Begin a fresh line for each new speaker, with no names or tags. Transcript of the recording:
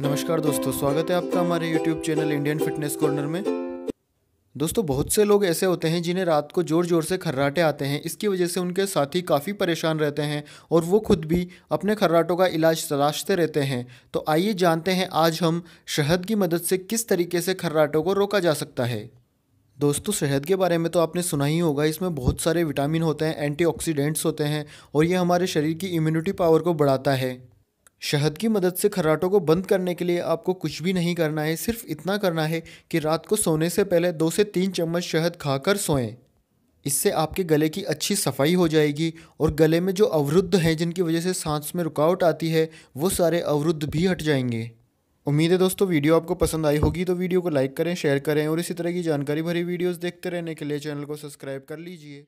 नमस्कार दोस्तों स्वागत है आपका हमारे YouTube channel Indian fitness corner में दोस्तों बहुत से लोग ऐसे होते हैं जिन्हें रात को ज़ोर ज़ोर से खर्राटे आते हैं इसकी वजह से उनके साथी काफ़ी परेशान रहते हैं और वो खुद भी अपने खर्राटों का इलाज तलाशते रहते हैं तो आइए जानते हैं आज हम शहद की मदद से किस तरीके से खर्राटों को रोका जा सकता है दोस्तों शहद के बारे में तो आपने सुना ही होगा इसमें बहुत सारे विटामिन होते हैं एंटीऑक्सीडेंट्स होते हैं और ये हमारे शरीर की इम्यूनिटी पावर को बढ़ाता है शहद की मदद से खर्राटों को बंद करने के लिए आपको कुछ भी नहीं करना है सिर्फ इतना करना है कि रात को सोने से पहले दो से तीन चम्मच शहद खाकर सोएं इससे आपके गले की अच्छी सफाई हो जाएगी और गले में जो अवरुद्ध हैं जिनकी वजह से सांस में रुकावट आती है वो सारे अवरुद्ध भी हट जाएंगे उम्मीद है दोस्तों वीडियो आपको पसंद आई होगी तो वीडियो को लाइक करें शेयर करें और इसी तरह की जानकारी भरी वीडियोस देखते रहने के लिए चैनल को सब्सक्राइब कर लीजिए